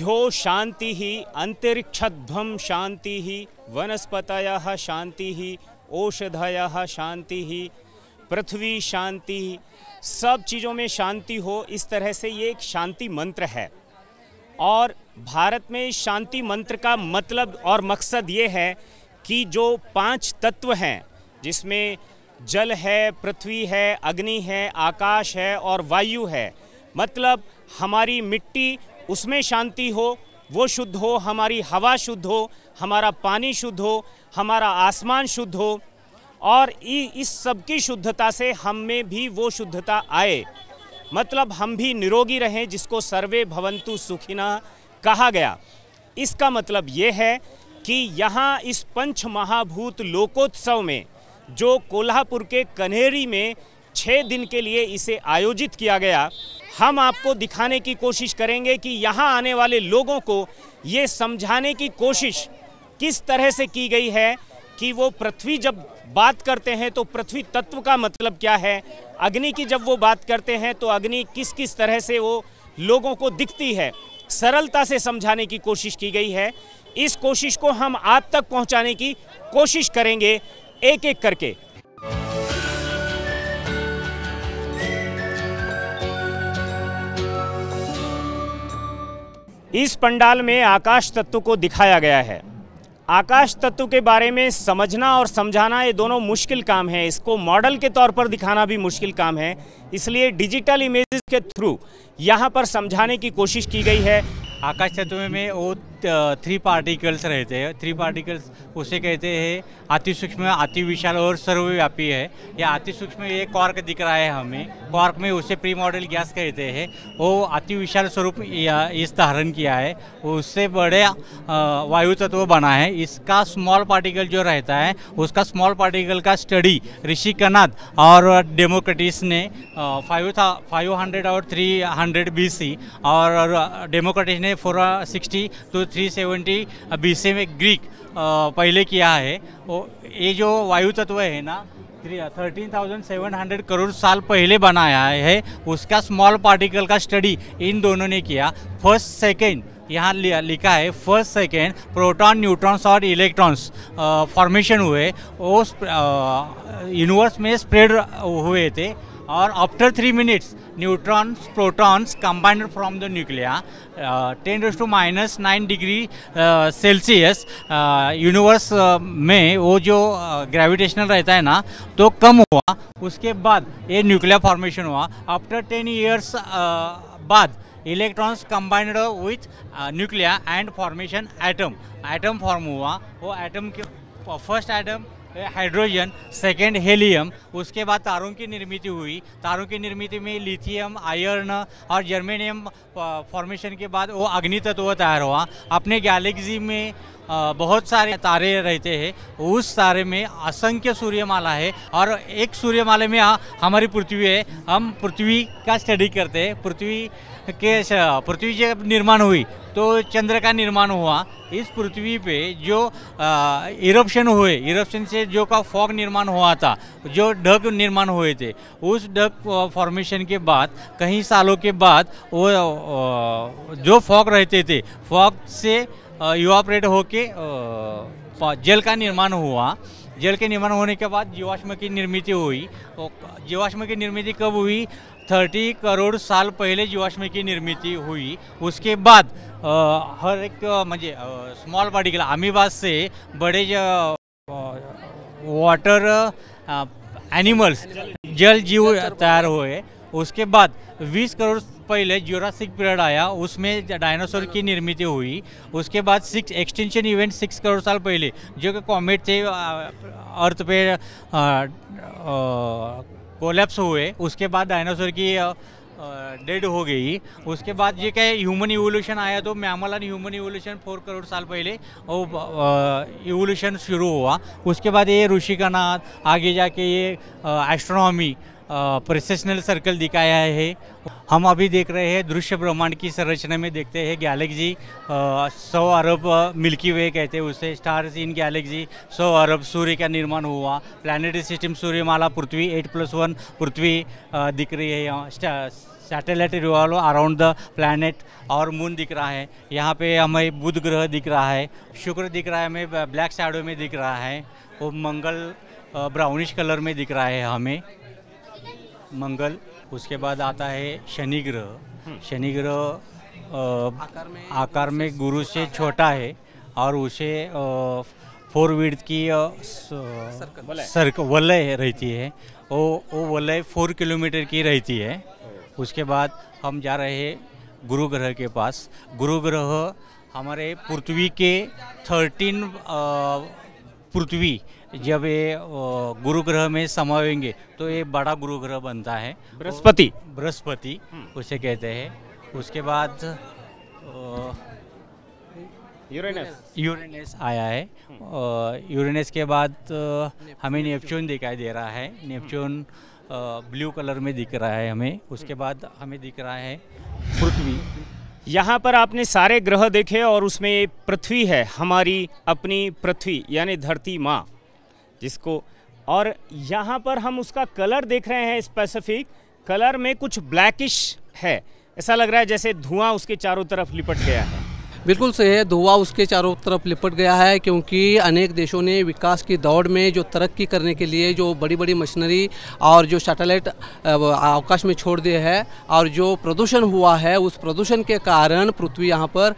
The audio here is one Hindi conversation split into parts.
शांति ही शान्तिः अन्तरिक्षध्वं शांति वनस्पतयः शान्तिः औषधयः ही पृथ्वी शांति सब चीज़ों में शांति हो इस तरह से ये एक शांति मंत्र है और भारत में इस शांति मंत्र का मतलब और मकसद ये है कि जो पांच तत्व हैं जिसमें जल है पृथ्वी है अग्नि है आकाश है और वायु है मतलब हमारी मिट्टी उसमें शांति हो वो शुद्ध हो हमारी हवा शुद्ध हो हमारा पानी शुद्ध हो हमारा आसमान शुद्ध हो और इस सबकी शुद्धता से हम में भी वो शुद्धता आए मतलब हम भी निरोगी रहें जिसको सर्वे भवंतु सुखिना कहा गया इसका मतलब ये है कि यहाँ इस पंच महाभूत लोकोत्सव में जो कोल्हापुर के कन्हेरी में छः दिन के लिए इसे आयोजित किया गया हम आपको दिखाने की कोशिश करेंगे कि यहाँ आने वाले लोगों को ये समझाने की कोशिश किस तरह से की गई है कि वो पृथ्वी जब बात करते हैं तो पृथ्वी तत्व का मतलब क्या है अग्नि की जब वो बात करते हैं तो अग्नि किस किस तरह से वो लोगों को दिखती है सरलता से समझाने की कोशिश की गई है इस कोशिश को हम आप तक पहुंचाने की कोशिश करेंगे एक एक करके इस पंडाल में आकाश तत्व को दिखाया गया है आकाश तत्व के बारे में समझना और समझाना ये दोनों मुश्किल काम है इसको मॉडल के तौर पर दिखाना भी मुश्किल काम है इसलिए डिजिटल इमेजेस के थ्रू यहाँ पर समझाने की कोशिश की गई है आकाश तत्व में वो थ्री पार्टिकल्स रहते हैं थ्री पार्टिकल्स उसे कहते हैं अति सूक्ष्म अति विशाल और सर्वव्यापी है या सूक्ष्म ये कॉर्क दिख रहा है हमें कॉर्क में उसे प्री मॉडल गैस कहते हैं वो अति विशाल स्वरूप इस धारण किया है उससे बड़े वायु तत्व बना है इसका स्मॉल पार्टिकल जो रहता है उसका स्मॉल पार्टिकल का स्टडी ऋषि कनाथ और डेमोक्रेटिस ने फाइव था फाइव हंड्रेड और थ्री हंड्रेड बी सी और डेमोक्रेटिस ने four sixty two three seventy B C में ग्रीक पहले किया है वो ये जो वायु तत्व है ना thirteen thousand seven hundred crore साल पहले बनाया है उसका स्मॉल पार्टिकल का स्टडी इन दोनों ने किया फर्स्ट सेकेंड यहाँ लिखा है फर्स्ट सेकेंड प्रोटॉन न्यूट्रॉन्स और इलेक्ट्रॉन्स फॉर्मेशन हुए वो यूनिवर्स में स्प्रेड हुए थे और after three minutes neutrons, protons combined from the nuclei. Uh, 10 raised to minus nine degree Celsius universe में वो जो ग्रेविटेशनल uh, रहता है ना तो कम हुआ उसके बाद ये न्यूक्लिया फॉर्मेशन हुआ आफ्टर टेन ईयर्स बाद electrons combined with nuclei and formation atom atom form हुआ वो एटम के first atom hydrogen second helium उसके बाद तारों की निर्मित हुई तारों की निर्मित में लिथियम आयरन और जर्मेनियम फॉर्मेशन के बाद वो अग्नि तत्व तैयार हुआ अपने गैलेक्सी में बहुत सारे तारे रहते हैं उस तारे में असंख्य सूर्यमाला है और एक सूर्यमाला में हमारी पृथ्वी है हम पृथ्वी का स्टडी करते हैं पृथ्वी के पृथ्वी जब निर्माण हुई तो चंद्र का निर्माण हुआ इस पृथ्वी पे जो इरप्शन हुए इरप्शन से जो का फॉग निर्माण हुआ था जो ढग निर्माण हुए थे उस ढग फॉर्मेशन के बाद कई सालों के बाद वो जो फॉग रहते थे फॉग से इवापरेट होके जल का निर्माण हुआ जल के निर्माण होने के बाद जीवाश्म की निर्मित हुई जीवाश्म की निर्मित कब हुई थर्टी करोड़ साल पहले जीवाश्म की निर्मित हुई उसके बाद आ, हर एक मजे स्मॉल बॉडी के अमीबाज से बड़े वाटर एनिमल्स जल जीव तैयार हुए उसके बाद 20 करोड़ पहले ज्योरासिक पीरियड आया उसमें डायनासोर की निर्मित हुई उसके बाद six extension event six crore साल पहले जो कि कॉमेट थे अर्थ पे आ, आ, कोलेप्स हुए उसके बाद डायनासोर की डेड हो गई उसके बाद ये क्या ह्यूमन इवोल्यूशन आया तो mammal human human four crore साल पहले इवोल्यूशन शुरू हुआ उसके बाद ये ऋषिकनाथ आगे जाके ये एस्ट्रोनॉमी प्रोसेशनल सर्कल दिखाया है हम अभी देख रहे हैं दृश्य ब्रह्मांड की संरचना में देखते हैं गैलेक्सी सौ अरब मिल्की वे कहते हैं उसे स्टार्स इन गैलेक्सी सौ अरब सूर्य का निर्माण हुआ प्लानिटरी सिस्टम सूर्यमाला पृथ्वी एट प्लस वन पृथ्वी दिख रही है यहाँ satellite revolve around the planet और मून दिख रहा है यहाँ पे हमें बुध ग्रह दिख रहा है शुक्र दिख रहा है हमें ब्लैक साइडो में दिख रहा है और मंगल ब्राउनिश कलर में दिख रहा है हमें मंगल उसके बाद आता है शनि ग्रह हम्म। शनि ग्रह आकार में गुरु से छोटा है और उसे फोर वीड की सर्क वलय रहती है वो वो वलय फोर किलोमीटर की रहती है उसके बाद हम जा रहे हैं गुरु ग्रह के पास गुरु ग्रह हमारे पृथ्वी के थर्टीन पृथ्वी जब ये गुरु ग्रह में समावेंगे तो ये बड़ा गुरु ग्रह बनता है बृहस्पति बृहस्पति हम्म। उसे कहते हैं उसके बाद यूरेनस यूरेनस आया है हम्म। यूरेनस के बाद हमें नेपच्यून दिखाई दे रहा है हम्म। नेपच्यून ब्लू कलर में दिख रहा है हमें उसके बाद हमें दिख रहा है पृथ्वी यहाँ पर आपने सारे ग्रह देखे और उसमें पृथ्वी है हमारी अपनी पृथ्वी यानी धरती माँ जिसको और यहाँ पर हम उसका कलर देख रहे हैं स्पेसिफिक कलर में कुछ ब्लैकिश है ऐसा लग रहा है जैसे धुआं उसके चारों तरफ लिपट गया है बिल्कुल सही है धुआं उसके चारों तरफ लिपट गया है क्योंकि अनेक देशों ने विकास की दौड़ में जो तरक्की करने के लिए जो बड़ी बड़ी मशीनरी और जो सैटेलाइट अवकाश में छोड़ दिए है और जो प्रदूषण हुआ है उस प्रदूषण के कारण पृथ्वी यहाँ पर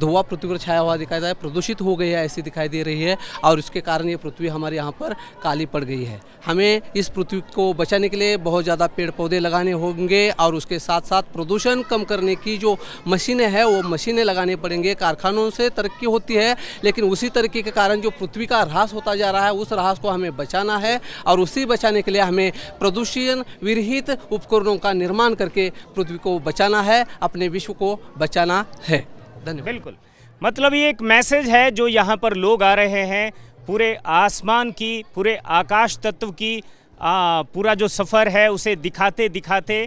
धुआं पृथ्वी पर छाया हुआ दिखाई दे रहा है प्रदूषित हो गई है ऐसी दिखाई दे रही है और उसके कारण ये पृथ्वी हमारे यहाँ पर काली पड़ गई है हमें इस पृथ्वी को बचाने के लिए बहुत ज़्यादा पेड़ पौधे लगाने होंगे और उसके साथ साथ प्रदूषण कम करने की जो मशीनें हैं वो मशीनें लगाने पड़ेंगी करेंगे कारखानों से तरक्की होती है लेकिन उसी तरक्की के कारण जो पृथ्वी का ह्रास होता जा रहा है उस ह्रास को हमें बचाना है और उसी बचाने के लिए हमें प्रदूषण विरहित उपकरणों का निर्माण करके पृथ्वी को बचाना है अपने विश्व को बचाना है धन्यवाद बिल्कुल मतलब ये एक मैसेज है जो यहाँ पर लोग आ रहे हैं पूरे आसमान की पूरे आकाश तत्व की आ, पूरा जो सफ़र है उसे दिखाते दिखाते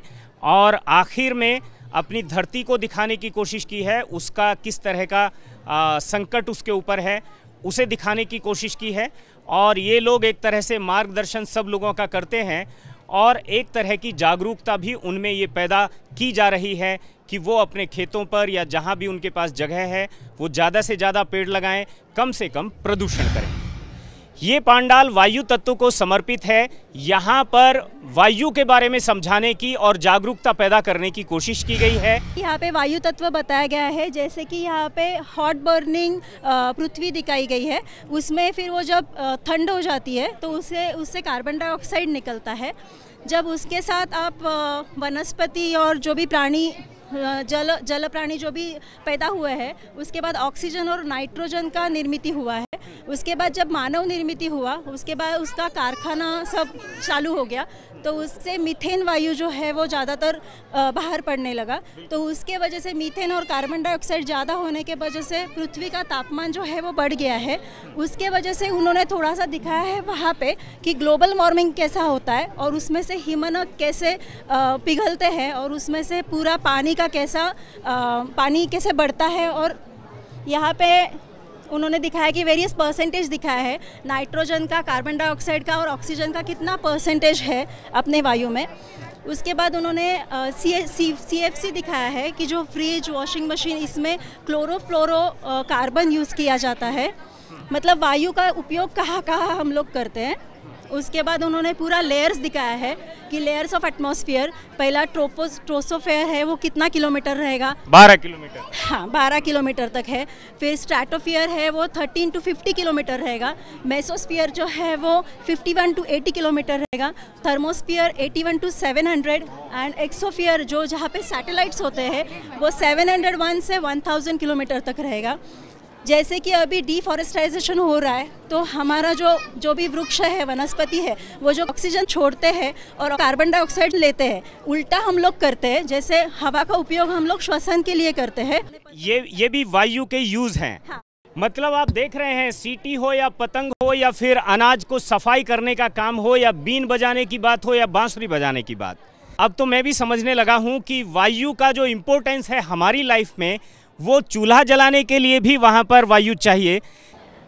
और आखिर में अपनी धरती को दिखाने की कोशिश की है उसका किस तरह का आ, संकट उसके ऊपर है उसे दिखाने की कोशिश की है और ये लोग एक तरह से मार्गदर्शन सब लोगों का करते हैं और एक तरह की जागरूकता भी उनमें ये पैदा की जा रही है कि वो अपने खेतों पर या जहाँ भी उनके पास जगह है वो ज़्यादा से ज़्यादा पेड़ लगाएं कम से कम प्रदूषण करें ये पांडाल वायु तत्व को समर्पित है यहाँ पर वायु के बारे में समझाने की और जागरूकता पैदा करने की कोशिश की गई है यहाँ पे वायु तत्व बताया गया है जैसे कि यहाँ पे हॉट बर्निंग पृथ्वी दिखाई गई है उसमें फिर वो जब ठंड हो जाती है तो उसे उससे कार्बन डाइऑक्साइड निकलता है जब उसके साथ आप वनस्पति और जो भी प्राणी जल जल प्राणी जो भी पैदा हुआ है उसके बाद ऑक्सीजन और नाइट्रोजन का निर्मित हुआ है उसके बाद जब मानव निर्मित हुआ उसके बाद उसका कारखाना सब चालू हो गया तो उससे मीथेन वायु जो है वो ज़्यादातर बाहर पड़ने लगा तो उसके वजह से मीथेन और कार्बन डाइऑक्साइड ज़्यादा होने के वजह से पृथ्वी का तापमान जो है वो बढ़ गया है उसके वजह से उन्होंने थोड़ा सा दिखाया है वहाँ पे कि ग्लोबल वार्मिंग कैसा होता है और उसमें से हिमन कैसे पिघलते हैं और उसमें से पूरा पानी का कैसा पानी कैसे बढ़ता है और यहाँ पे उन्होंने दिखाया कि वेरियस परसेंटेज दिखाया है नाइट्रोजन का कार्बन डाइऑक्साइड का और ऑक्सीजन का कितना परसेंटेज है अपने वायु में उसके बाद उन्होंने सी सी दिखाया है कि जो फ्रिज वॉशिंग मशीन इसमें क्लोरोफ्लोरो कार्बन यूज़ किया जाता है मतलब वायु का उपयोग कहाँ कहाँ हम लोग करते हैं उसके बाद उन्होंने पूरा लेयर्स दिखाया है कि लेयर्स ऑफ एटमोसफियर पहला ट्रोपोस ट्रोसोफेयर है वो कितना किलोमीटर रहेगा बारह किलोमीटर हाँ बारह किलोमीटर तक है फिर स्ट्रैटोफियर है वो थर्टीन टू फिफ्टी किलोमीटर रहेगा मेसोस्फियर जो है वो fifty one to eighty kilometre रहेगा thermosphere eighty one to seven hundred and exosphere जो जहाँ पे सैटेलाइट्स होते हैं वो सेवन हंड्रेड वन से वन थाउजेंड किलोमीटर तक रहेगा जैसे कि अभी डिफॉरेस्टाइजेशन हो रहा है तो हमारा जो जो भी वृक्ष है वनस्पति है वो जो ऑक्सीजन छोड़ते हैं और कार्बन डाइऑक्साइड लेते हैं उल्टा हम लोग करते हैं जैसे हवा का उपयोग हम लोग श्वसन के लिए करते हैं ये ये भी वायु के यूज़ हैं हाँ। मतलब आप देख रहे हैं सीटी हो या पतंग हो या फिर अनाज को सफाई करने का काम हो या बीन बजाने की बात हो या बांसुरी बजाने की बात अब तो मैं भी समझने लगा हूँ कि वायु का जो इम्पोर्टेंस है हमारी लाइफ में वो चूल्हा जलाने के लिए भी वहाँ पर वायु चाहिए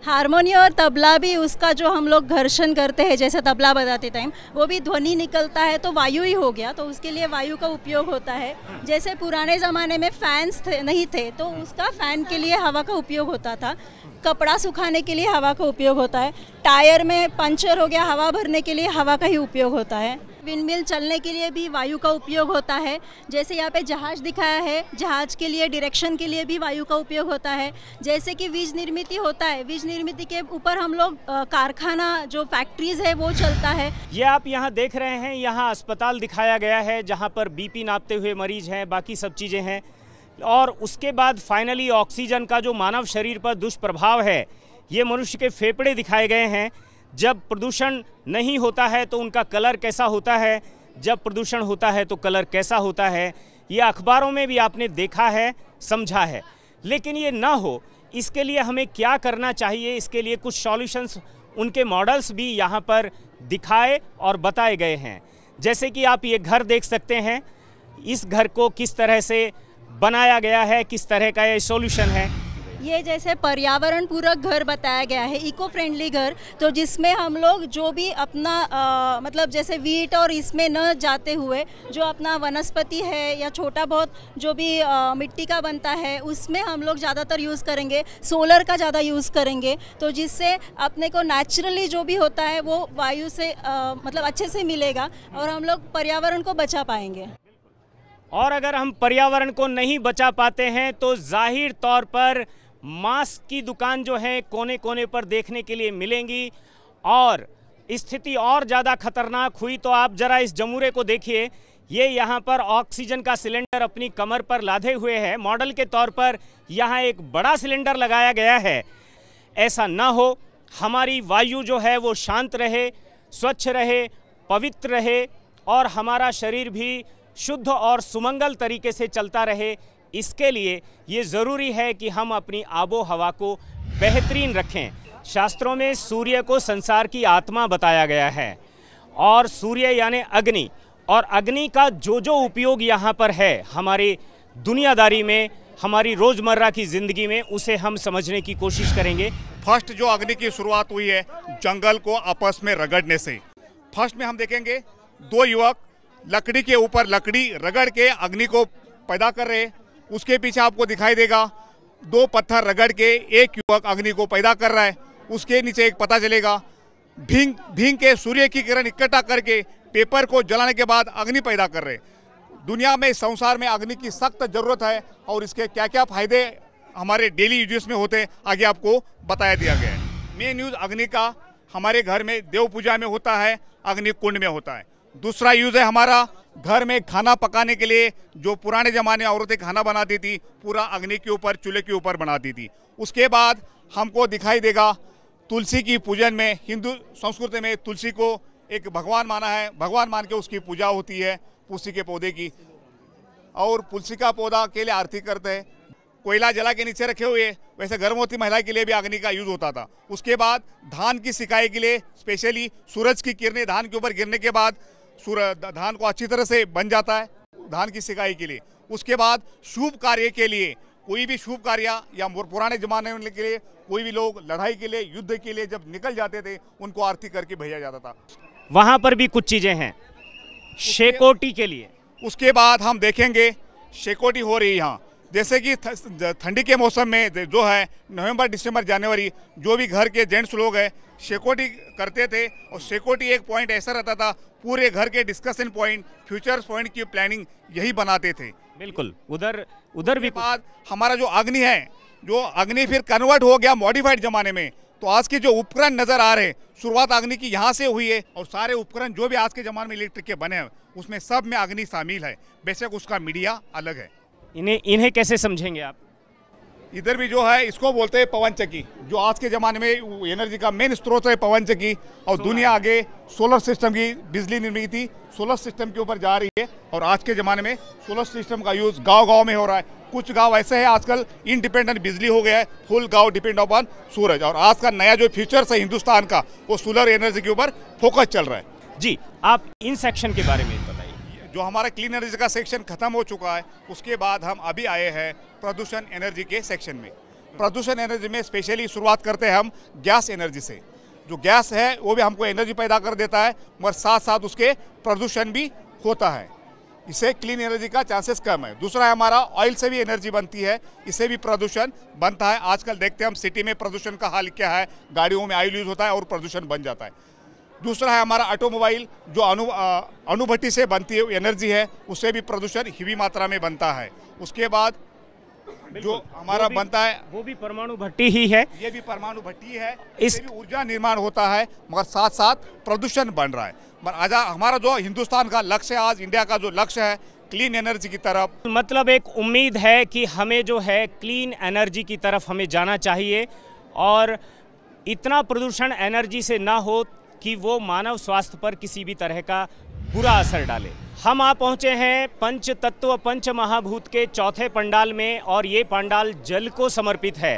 हारमोनियम और तबला भी उसका जो हम लोग घर्षण करते हैं जैसे तबला बजाते टाइम वो भी ध्वनि निकलता है तो वायु ही हो गया तो उसके लिए वायु का उपयोग होता है जैसे पुराने ज़माने में फैंस थे नहीं थे तो उसका फैन के लिए हवा का उपयोग होता था कपड़ा सुखाने के लिए हवा का उपयोग होता है टायर में पंचर हो गया हवा भरने के लिए हवा का ही उपयोग होता है विंडमिल चलने के लिए भी वायु का उपयोग होता है जैसे यहाँ पे जहाज दिखाया है जहाज के लिए डायरेक्शन के लिए भी वायु का उपयोग होता है जैसे कि बीज निर्मित होता है बीज निर्मित के ऊपर हम लोग कारखाना जो फैक्ट्रीज है वो चलता है ये आप यहाँ देख रहे हैं यहाँ अस्पताल दिखाया गया है जहाँ पर बीपी नापते हुए मरीज है बाकी सब चीज़ें हैं और उसके बाद फाइनली ऑक्सीजन का जो मानव शरीर पर दुष्प्रभाव है ये मनुष्य के फेफड़े दिखाए गए हैं जब प्रदूषण नहीं होता है तो उनका कलर कैसा होता है जब प्रदूषण होता है तो कलर कैसा होता है ये अखबारों में भी आपने देखा है समझा है लेकिन ये ना हो इसके लिए हमें क्या करना चाहिए इसके लिए कुछ सॉल्यूशंस उनके मॉडल्स भी यहाँ पर दिखाए और बताए गए हैं जैसे कि आप ये घर देख सकते हैं इस घर को किस तरह से बनाया गया है किस तरह का ये सॉल्यूशन है ये जैसे पर्यावरण पूरक घर बताया गया है इको फ्रेंडली घर तो जिसमें हम लोग जो भी अपना आ, मतलब जैसे वीट और इसमें न जाते हुए जो अपना वनस्पति है या छोटा बहुत जो भी आ, मिट्टी का बनता है उसमें हम लोग ज़्यादातर यूज़ करेंगे सोलर का ज़्यादा यूज़ करेंगे तो जिससे अपने को नेचुरली जो भी होता है वो वायु से आ, मतलब अच्छे से मिलेगा और हम लोग पर्यावरण को बचा पाएंगे और अगर हम पर्यावरण को नहीं बचा पाते हैं तो जाहिर तौर पर मास्क की दुकान जो है कोने कोने पर देखने के लिए मिलेंगी और स्थिति और ज़्यादा खतरनाक हुई तो आप ज़रा इस जमूरे को देखिए ये यहाँ पर ऑक्सीजन का सिलेंडर अपनी कमर पर लाधे हुए है मॉडल के तौर पर यहाँ एक बड़ा सिलेंडर लगाया गया है ऐसा ना हो हमारी वायु जो है वो शांत रहे स्वच्छ रहे पवित्र रहे और हमारा शरीर भी शुद्ध और सुमंगल तरीके से चलता रहे इसके लिए ये ज़रूरी है कि हम अपनी आबो हवा को बेहतरीन रखें शास्त्रों में सूर्य को संसार की आत्मा बताया गया है और सूर्य यानी अग्नि और अग्नि का जो जो उपयोग यहाँ पर है हमारी दुनियादारी में हमारी रोज़मर्रा की ज़िंदगी में उसे हम समझने की कोशिश करेंगे फर्स्ट जो अग्नि की शुरुआत हुई है जंगल को आपस में रगड़ने से फर्स्ट में हम देखेंगे दो युवक लकड़ी के ऊपर लकड़ी रगड़ के अग्नि को पैदा कर रहे उसके पीछे आपको दिखाई देगा दो पत्थर रगड़ के एक युवक अग्नि को पैदा कर रहा है उसके नीचे एक पता चलेगा भींग भींग के सूर्य की किरण इकट्ठा करके पेपर को जलाने के बाद अग्नि पैदा कर रहे दुनिया में संसार में अग्नि की सख्त ज़रूरत है और इसके क्या क्या फ़ायदे हमारे डेली यूज में होते हैं आगे आपको बताया दिया गया है मेन न्यूज़ अग्नि का हमारे घर में देव पूजा में होता है अग्नि कुंड में होता है दूसरा यूज़ है हमारा घर में खाना पकाने के लिए जो पुराने ज़माने औरतें खाना बनाती थी पूरा अग्नि के ऊपर चूल्हे के ऊपर बनाती थी उसके बाद हमको दिखाई देगा तुलसी की पूजन में हिंदू संस्कृति में तुलसी को एक भगवान माना है भगवान मान के उसकी पूजा होती है तुलसी के पौधे की और तुलसी का पौधा के लिए आरती करते हैं कोयला जला के नीचे रखे हुए वैसे गर्भवती महिला के लिए भी अग्नि का यूज होता था उसके बाद धान की सिकाई के लिए स्पेशली सूरज की किरणें धान के ऊपर गिरने के बाद धान को अच्छी तरह से बन जाता है धान की सिकाई के लिए उसके बाद शुभ कार्य के लिए कोई भी शुभ कार्य या पुराने जमाने के लिए कोई भी लोग लड़ाई के लिए युद्ध के लिए जब निकल जाते थे उनको आरती करके भेजा जाता था वहां पर भी कुछ चीज़ें हैं शेकोटी के लिए उसके बाद हम देखेंगे शेकोटी हो रही यहाँ जैसे कि ठंडी के मौसम में जो है नवंबर दिसंबर जनवरी जो भी घर के जेंट्स लोग हैं सिक्योरिटी करते थे और सिक्योरिटी एक पॉइंट ऐसा रहता था पूरे घर के डिस्कशन पॉइंट फ्यूचर्स पॉइंट की प्लानिंग यही बनाते थे बिल्कुल उधर उधर भी बाद हमारा जो अग्नि है जो अग्नि फिर कन्वर्ट हो गया मॉडिफाइड जमाने में तो आज के जो उपकरण नजर आ रहे हैं शुरुआत अग्नि की यहाँ से हुई है और सारे उपकरण जो भी आज के जमाने में इलेक्ट्रिक के बने हैं उसमें सब में अग्नि शामिल है बेशक उसका मीडिया अलग है इन्हें इन्हें कैसे समझेंगे आप इधर भी जो है इसको बोलते हैं पवन चक्की जो आज के ज़माने में एनर्जी का मेन स्रोत है पवन चक्की और दुनिया आगे सोलर सिस्टम की बिजली निर्मित थी सोलर सिस्टम के ऊपर जा रही है और आज के ज़माने में सोलर सिस्टम का यूज़ गांव-गांव में हो रहा है कुछ गांव ऐसे हैं आजकल इंडिपेंडेंट बिजली हो गया है फुल गाँव डिपेंड अपन सूरज और आज का नया जो फ्यूचर्स है हिंदुस्तान का वो सोलर एनर्जी के ऊपर फोकस चल रहा है जी आप इन सेक्शन के बारे में बताइए जो हमारा क्लीन एनर्जी का सेक्शन खत्म हो चुका है उसके बाद हम अभी आए हैं प्रदूषण एनर्जी के सेक्शन में प्रदूषण एनर्जी में स्पेशली शुरुआत करते हैं हम गैस एनर्जी से जो गैस है वो भी हमको एनर्जी पैदा कर देता है मगर साथ साथ उसके प्रदूषण भी होता है इसे क्लीन एनर्जी का चांसेस कम है दूसरा है हमारा ऑयल से भी एनर्जी बनती है इसे भी प्रदूषण बनता है आजकल देखते हैं हम सिटी में प्रदूषण का हाल क्या है गाड़ियों में ऑयल यूज होता है और प्रदूषण बन जाता है दूसरा है हमारा ऑटोमोबाइल जो अनु अनुभट्टी से बनती है एनर्जी है उससे भी प्रदूषण हिवी मात्रा में बनता है उसके बाद जो हमारा बनता है वो भी परमाणु भट्टी ही है ये भी परमाणु भट्टी है इस भी ऊर्जा निर्माण होता है मगर साथ साथ प्रदूषण बन रहा है मगर आज हमारा जो हिंदुस्तान का लक्ष्य है आज इंडिया का जो लक्ष्य है क्लीन एनर्जी की तरफ मतलब एक उम्मीद है कि हमें जो है क्लीन एनर्जी की तरफ हमें जाना चाहिए और इतना प्रदूषण एनर्जी से ना हो कि वो मानव स्वास्थ्य पर किसी भी तरह का बुरा असर डाले हम आ पहुंचे हैं पंच तत्व पंच महाभूत के चौथे पंडाल में और ये पंडाल जल को समर्पित है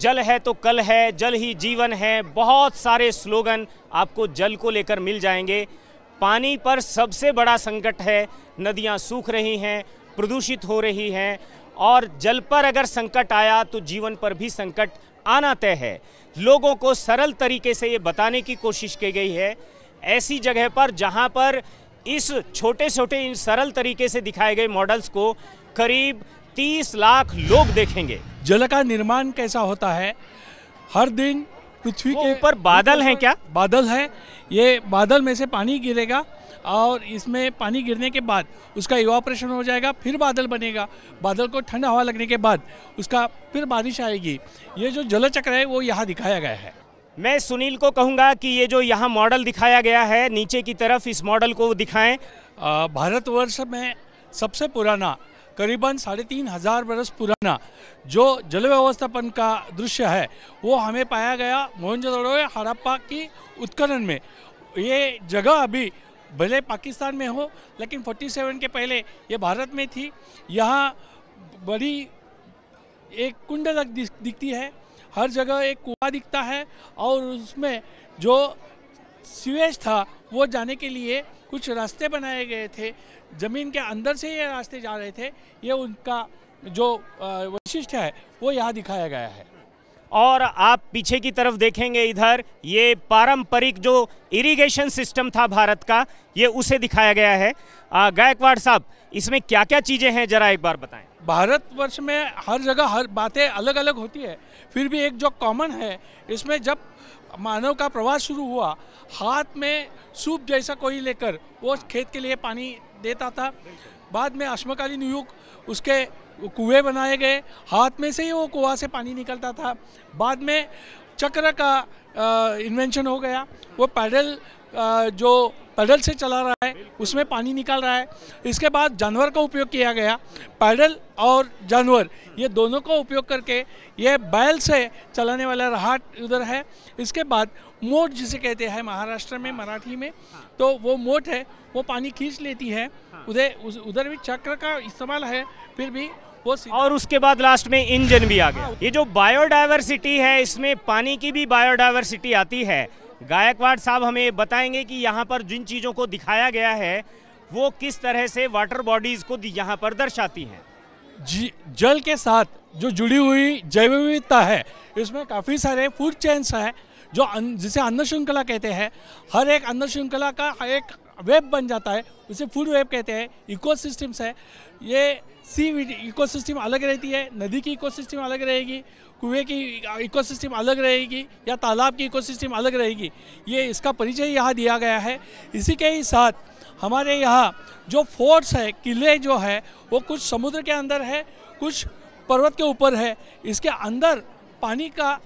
जल है तो कल है जल ही जीवन है बहुत सारे स्लोगन आपको जल को लेकर मिल जाएंगे पानी पर सबसे बड़ा संकट है नदियां सूख रही हैं प्रदूषित हो रही हैं और जल पर अगर संकट आया तो जीवन पर भी संकट आना तय है लोगों को सरल तरीके से ये बताने की कोशिश की गई है ऐसी जगह पर जहाँ पर इस छोटे छोटे इन सरल तरीके से दिखाए गए मॉडल्स को करीब 30 लाख लोग देखेंगे जल का निर्माण कैसा होता है हर दिन पृथ्वी के ऊपर बादल हैं क्या बादल है ये बादल में से पानी गिरेगा और इसमें पानी गिरने के बाद उसका इवापरेशन हो जाएगा फिर बादल बनेगा बादल को ठंडा हवा लगने के बाद उसका फिर बारिश आएगी ये जो जल चक्र है वो यहाँ दिखाया गया है मैं सुनील को कहूँगा कि ये जो यहाँ मॉडल दिखाया गया है नीचे की तरफ इस मॉडल को दिखाएं भारतवर्ष में सबसे पुराना करीबन साढ़े तीन हजार बरस पुराना जो जल व्यवस्थापन का दृश्य है वो हमें पाया गया मोहनजोदड़ो हड़प्पा की उत्खनन में ये जगह अभी भले पाकिस्तान में हो लेकिन 47 के पहले ये भारत में थी यहाँ बड़ी एक कुंड लग दिखती है हर जगह एक कुआ दिखता है और उसमें जो सीवेज था वो जाने के लिए कुछ रास्ते बनाए गए थे ज़मीन के अंदर से ये रास्ते जा रहे थे ये उनका जो वैशिष्ट है वो यहाँ दिखाया गया है और आप पीछे की तरफ देखेंगे इधर ये पारंपरिक जो इरिगेशन सिस्टम था भारत का ये उसे दिखाया गया है गायकवाड़ साहब इसमें क्या क्या चीज़ें हैं जरा एक बार बताएं भारतवर्ष में हर जगह हर बातें अलग अलग होती है फिर भी एक जो कॉमन है इसमें जब मानव का प्रवास शुरू हुआ हाथ में सूप जैसा कोई लेकर वो खेत के लिए पानी देता था बाद में अश्मकालीन युग उसके कुएं बनाए गए हाथ में से ही वो कुआ से पानी निकलता था बाद में चक्र का इन्वेंशन हो गया वो पैडल जो पैडल से चला रहा है उसमें पानी निकाल रहा है इसके बाद जानवर का उपयोग किया गया पैडल और जानवर ये दोनों का उपयोग करके ये बैल से चलाने वाला राहट उधर है इसके बाद मोट जिसे कहते हैं महाराष्ट्र में मराठी में तो वो मोट है वो पानी खींच लेती है हाँ। उधर उधर भी चक्र का इस्तेमाल है फिर भी और उसके बाद लास्ट में इंजन भी आ गया ये जो बायोडाइवर्सिटी है इसमें पानी की भी बायोडाइवर्सिटी आती है गायकवाड़ साहब हमें बताएंगे कि यहाँ पर जिन चीज़ों को दिखाया गया है वो किस तरह से वाटर बॉडीज़ को यहाँ पर दर्शाती हैं जी जल के साथ जो जुड़ी हुई जैव विविधता है इसमें काफ़ी सारे फूड चेन्स हैं जो अन, जिसे अन्न श्रृंखला कहते हैं हर एक अन्न श्रृंखला का एक वेब बन जाता है उसे फूड वेब कहते हैं इकोसिस्टम्स है ये सी इकोसिस्टम अलग रहती है नदी की इकोसिस्टम अलग रहेगी कुएं की इकोसिस्टम अलग रहेगी या तालाब की इकोसिस्टम अलग रहेगी ये इसका परिचय यहाँ दिया गया है इसी के ही साथ हमारे यहाँ जो फोर्ट्स है किले जो है वो कुछ समुद्र के अंदर है कुछ पर्वत के ऊपर है इसके अंदर पानी का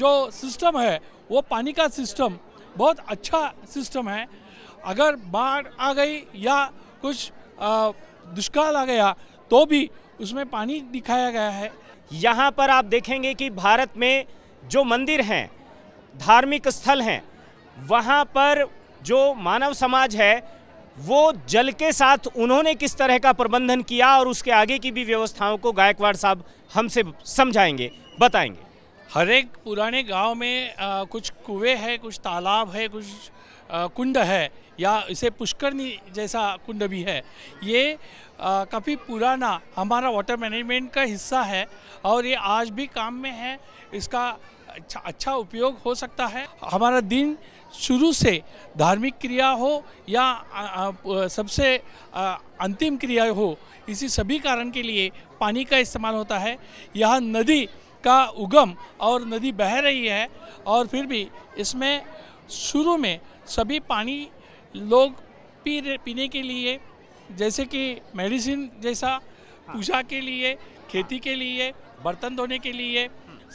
जो सिस्टम है वो पानी का सिस्टम बहुत अच्छा सिस्टम है अगर बाढ़ आ गई या कुछ दुष्काल आ गया तो भी उसमें पानी दिखाया गया है यहाँ पर आप देखेंगे कि भारत में जो मंदिर हैं धार्मिक स्थल हैं वहाँ पर जो मानव समाज है वो जल के साथ उन्होंने किस तरह का प्रबंधन किया और उसके आगे की भी व्यवस्थाओं को गायकवाड़ साहब हमसे समझाएंगे बताएंगे हर एक पुराने गांव में आ, कुछ कुएं हैं कुछ तालाब है कुछ कुंड है या इसे पुष्करणी जैसा कुंड भी है ये काफ़ी पुराना हमारा वाटर मैनेजमेंट का हिस्सा है और ये आज भी काम में है इसका अच्छा अच्छा उपयोग हो सकता है हमारा दिन शुरू से धार्मिक क्रिया हो या सबसे अंतिम क्रिया हो इसी सभी कारण के लिए पानी का इस्तेमाल होता है यह नदी का उगम और नदी बह रही है और फिर भी इसमें शुरू में सभी पानी लोग पी पीने के लिए जैसे कि मेडिसिन जैसा पूजा के लिए खेती के लिए बर्तन धोने के लिए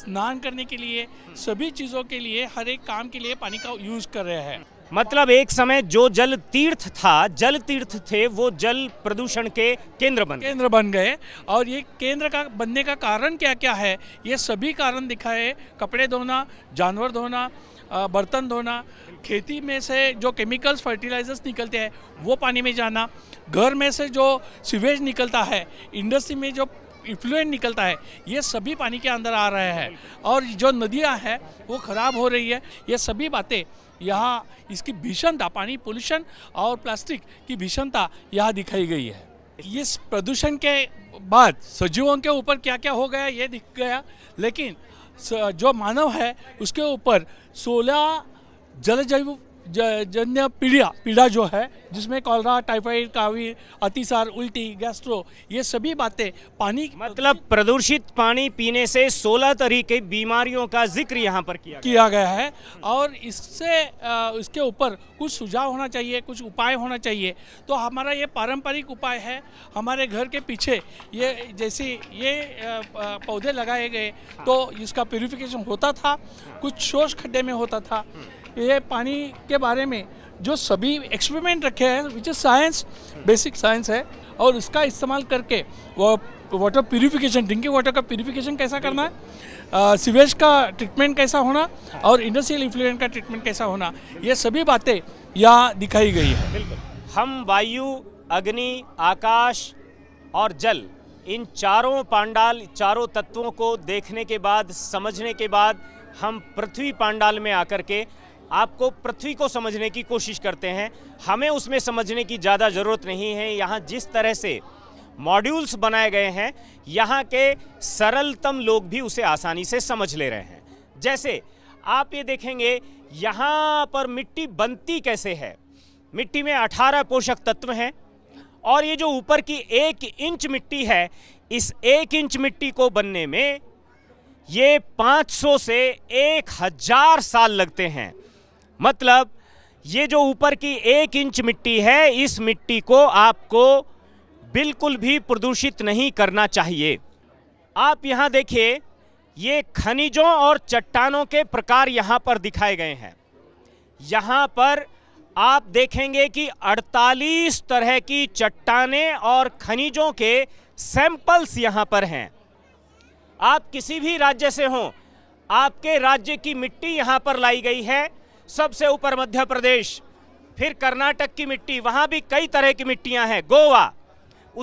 स्नान करने के लिए सभी चीज़ों के लिए हर एक काम के लिए पानी का यूज़ कर रहे हैं मतलब एक समय जो जल तीर्थ था जल तीर्थ थे वो जल प्रदूषण के केंद्र बन केंद्र बन गए और ये केंद्र का बनने का कारण क्या क्या है ये सभी कारण दिखाए कपड़े धोना जानवर धोना बर्तन धोना खेती में से जो केमिकल्स फर्टिलाइजर्स निकलते हैं वो पानी में जाना घर में से जो सीवेज निकलता है इंडस्ट्री में जो इन्फ्लुएंट निकलता है ये सभी पानी के अंदर आ रहे हैं और जो नदियाँ हैं वो ख़राब हो रही है ये सभी बातें यहाँ इसकी भीषणता पानी पोल्यूशन और प्लास्टिक की भीषणता यहाँ दिखाई गई है इस प्रदूषण के बाद सजीवों के ऊपर क्या क्या हो गया ये दिख गया लेकिन जो मानव है उसके ऊपर सोलह जैव जन्य पीड़ा पीड़ा जो है जिसमें कॉलरा टाइफाइड कावी अतिसार उल्टी गैस्ट्रो ये सभी बातें पानी मतलब प्रदूषित पानी पीने से 16 तरीके बीमारियों का जिक्र यहाँ पर किया किया गया है और इससे इसके ऊपर कुछ सुझाव होना चाहिए कुछ उपाय होना चाहिए तो हमारा ये पारंपरिक उपाय है हमारे घर के पीछे ये जैसे ये पौधे लगाए गए तो इसका प्योरिफिकेशन होता था कुछ शोष खड्डे में होता था ये पानी के बारे में जो सभी एक्सपेरिमेंट रखे हैं which is science basic science है और उसका इस्तेमाल करके वो वाटर प्योरीफिकेशन ड्रिंकिंग वाटर का प्योरीफिकेशन कैसा करना है सीवेज का ट्रीटमेंट कैसा होना और इंडस्ट्रियल इन्फ्लुएंट का ट्रीटमेंट कैसा होना ये सभी बातें यहाँ दिखाई गई है हम वायु अग्नि आकाश और जल इन चारों पांडाल चारों तत्वों को देखने के बाद समझने के बाद हम पृथ्वी पांडाल में आकर के आपको पृथ्वी को समझने की कोशिश करते हैं हमें उसमें समझने की ज़्यादा ज़रूरत नहीं है यहाँ जिस तरह से मॉड्यूल्स बनाए गए हैं यहाँ के सरलतम लोग भी उसे आसानी से समझ ले रहे हैं जैसे आप ये देखेंगे यहाँ पर मिट्टी बनती कैसे है मिट्टी में अठारह पोषक तत्व हैं और ये जो ऊपर की एक इंच मिट्टी है इस एक इंच मिट्टी को बनने में ये 500 से 1000 साल लगते हैं मतलब ये जो ऊपर की एक इंच मिट्टी है इस मिट्टी को आपको बिल्कुल भी प्रदूषित नहीं करना चाहिए आप यहाँ देखिए ये खनिजों और चट्टानों के प्रकार यहाँ पर दिखाए गए हैं यहाँ पर आप देखेंगे कि 48 तरह की चट्टाने और खनिजों के सैंपल्स यहाँ पर हैं आप किसी भी राज्य से हों आपके राज्य की मिट्टी यहाँ पर लाई गई है सबसे ऊपर मध्य प्रदेश फिर कर्नाटक की मिट्टी वहाँ भी कई तरह की मिट्टियाँ हैं गोवा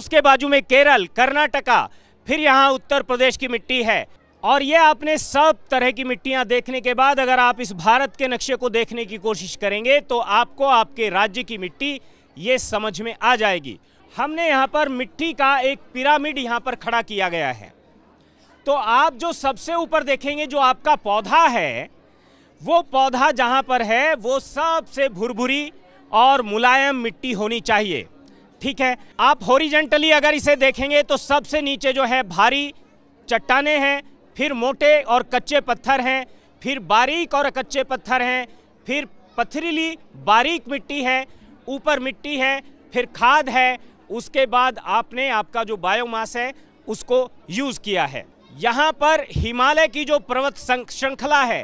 उसके बाजू में केरल कर्नाटका फिर यहाँ उत्तर प्रदेश की मिट्टी है और ये आपने सब तरह की मिट्टियाँ देखने के बाद अगर आप इस भारत के नक्शे को देखने की कोशिश करेंगे तो आपको आपके राज्य की मिट्टी ये समझ में आ जाएगी हमने यहाँ पर मिट्टी का एक पिरामिड यहाँ पर खड़ा किया गया है तो आप जो सबसे ऊपर देखेंगे जो आपका पौधा है वो पौधा जहाँ पर है वो सबसे भुरभुरी और मुलायम मिट्टी होनी चाहिए ठीक है आप होरिजेंटली अगर इसे देखेंगे तो सबसे नीचे जो है भारी चट्टाने हैं फिर मोटे और कच्चे पत्थर हैं फिर बारीक और कच्चे पत्थर हैं फिर पथरीली बारीक मिट्टी है ऊपर मिट्टी है फिर खाद है उसके बाद आपने आपका जो बायोमास है उसको यूज़ किया है यहाँ पर हिमालय की जो पर्वत श्रृंखला है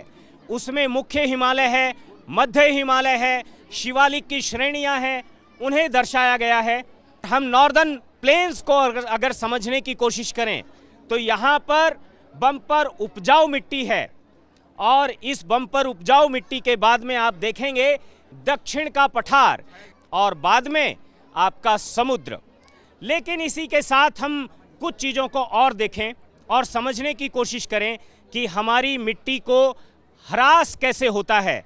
उसमें मुख्य हिमालय है मध्य हिमालय है शिवालिक की श्रेणियां हैं उन्हें दर्शाया गया है हम नॉर्दर्न प्लेन्स को अगर समझने की कोशिश करें तो यहाँ पर बम्पर उपजाऊ मिट्टी है और इस बम्पर उपजाऊ मिट्टी के बाद में आप देखेंगे दक्षिण का पठार और बाद में आपका समुद्र लेकिन इसी के साथ हम कुछ चीज़ों को और देखें और समझने की कोशिश करें कि हमारी मिट्टी को ह्रास कैसे होता है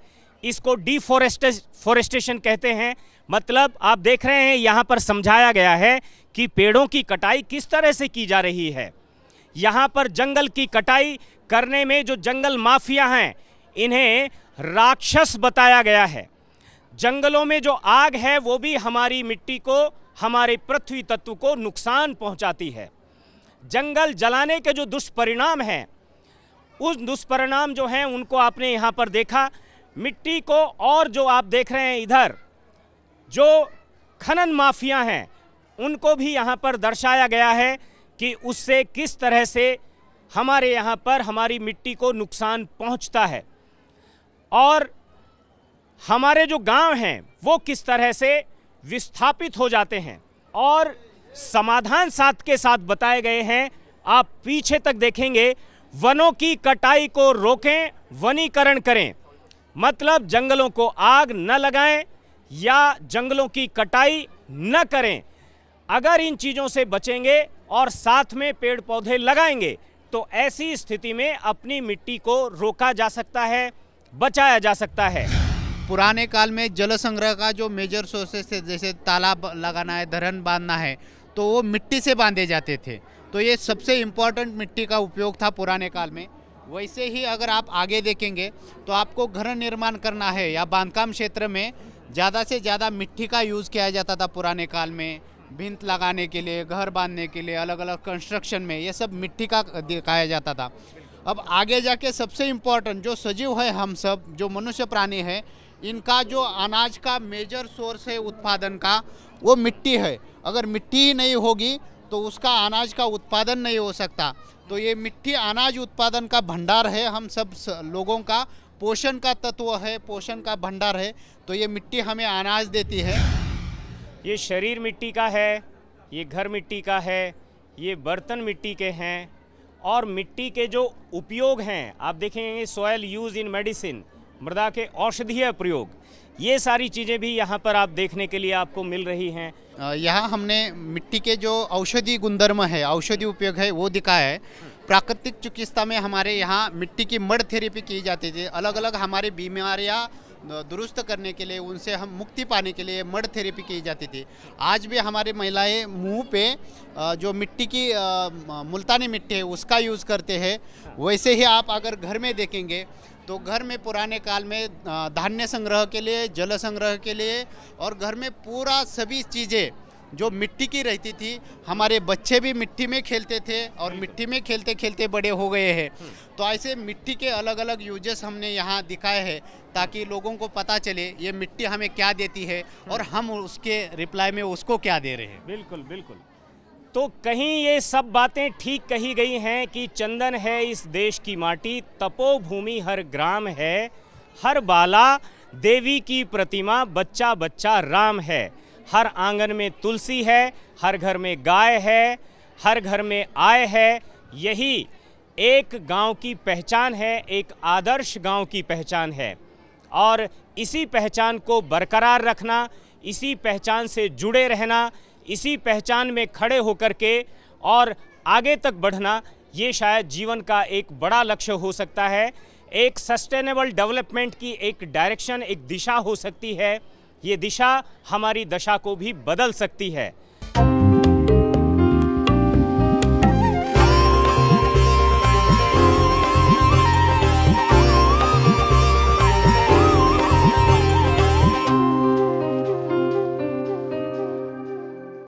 इसको फॉरेस्टेशन कहते हैं मतलब आप देख रहे हैं यहाँ पर समझाया गया है कि पेड़ों की कटाई किस तरह से की जा रही है यहाँ पर जंगल की कटाई करने में जो जंगल माफिया हैं इन्हें राक्षस बताया गया है जंगलों में जो आग है वो भी हमारी मिट्टी को हमारे पृथ्वी तत्व को नुकसान पहुंचाती है जंगल जलाने के जो दुष्परिणाम हैं उस दुष्परिणाम जो हैं उनको आपने यहाँ पर देखा मिट्टी को और जो आप देख रहे हैं इधर जो खनन माफिया हैं उनको भी यहाँ पर दर्शाया गया है कि उससे किस तरह से हमारे यहाँ पर हमारी मिट्टी को नुकसान पहुँचता है और हमारे जो गांव हैं वो किस तरह से विस्थापित हो जाते हैं और समाधान साथ के साथ बताए गए हैं आप पीछे तक देखेंगे वनों की कटाई को रोकें वनीकरण करें मतलब जंगलों को आग न लगाएं या जंगलों की कटाई न करें अगर इन चीज़ों से बचेंगे और साथ में पेड़ पौधे लगाएंगे तो ऐसी स्थिति में अपनी मिट्टी को रोका जा सकता है बचाया जा सकता है पुराने काल में जल संग्रह का जो मेजर सोर्सेस थे जैसे तालाब लगाना है धरन बांधना है तो वो मिट्टी से बांधे जाते थे तो ये सबसे इम्पॉर्टेंट मिट्टी का उपयोग था पुराने काल में वैसे ही अगर आप आगे देखेंगे तो आपको घर निर्माण करना है या बांधकाम क्षेत्र में ज़्यादा से ज़्यादा मिट्टी का यूज़ किया जाता था पुराने काल में भिंत लगाने के लिए घर बांधने के लिए अलग अलग कंस्ट्रक्शन में ये सब मिट्टी का दिखाया जाता था अब आगे जाके सबसे इम्पॉर्टेंट जो सजीव है हम सब जो मनुष्य प्राणी है इनका जो अनाज का मेजर सोर्स है उत्पादन का वो मिट्टी है अगर मिट्टी ही नहीं होगी तो उसका अनाज का उत्पादन नहीं हो सकता तो ये मिट्टी अनाज उत्पादन का भंडार है हम सब लोगों का पोषण का तत्व है पोषण का भंडार है तो ये मिट्टी हमें अनाज देती है ये शरीर मिट्टी का है ये घर मिट्टी का है ये बर्तन मिट्टी के हैं और मिट्टी के जो उपयोग हैं आप देखेंगे सॉयल यूज़ इन मेडिसिन मृदा के औषधीय प्रयोग ये सारी चीज़ें भी यहाँ पर आप देखने के लिए आपको मिल रही हैं यहाँ हमने मिट्टी के जो औषधि गुणधर्म है औषधि उपयोग है वो दिखाया है प्राकृतिक चिकित्सा में हमारे यहाँ मिट्टी की मड थेरेपी की जाती थी अलग अलग हमारी बीमारियाँ दुरुस्त करने के लिए उनसे हम मुक्ति पाने के लिए मड थेरेपी की जाती थी आज भी हमारी महिलाएं मुंह पे जो मिट्टी की मुल्तानी मिट्टी है उसका यूज़ करते हैं वैसे ही आप अगर घर में देखेंगे तो घर में पुराने काल में धान्य संग्रह के लिए जल संग्रह के लिए और घर में पूरा सभी चीज़ें जो मिट्टी की रहती थी हमारे बच्चे भी मिट्टी में खेलते थे और मिट्टी में खेलते खेलते बड़े हो गए हैं तो ऐसे मिट्टी के अलग अलग यूजेस हमने यहाँ दिखाए हैं ताकि लोगों को पता चले ये मिट्टी हमें क्या देती है और हम उसके रिप्लाई में उसको क्या दे रहे हैं बिल्कुल बिल्कुल तो कहीं ये सब बातें ठीक कही गई हैं कि चंदन है इस देश की माटी तपोभूमि हर ग्राम है हर बाला देवी की प्रतिमा बच्चा बच्चा राम है हर आंगन में तुलसी है हर घर में गाय है हर घर में आय है यही एक गांव की पहचान है एक आदर्श गांव की पहचान है और इसी पहचान को बरकरार रखना इसी पहचान से जुड़े रहना इसी पहचान में खड़े होकर के और आगे तक बढ़ना ये शायद जीवन का एक बड़ा लक्ष्य हो सकता है एक सस्टेनेबल डेवलपमेंट की एक डायरेक्शन एक दिशा हो सकती है ये दिशा हमारी दशा को भी बदल सकती है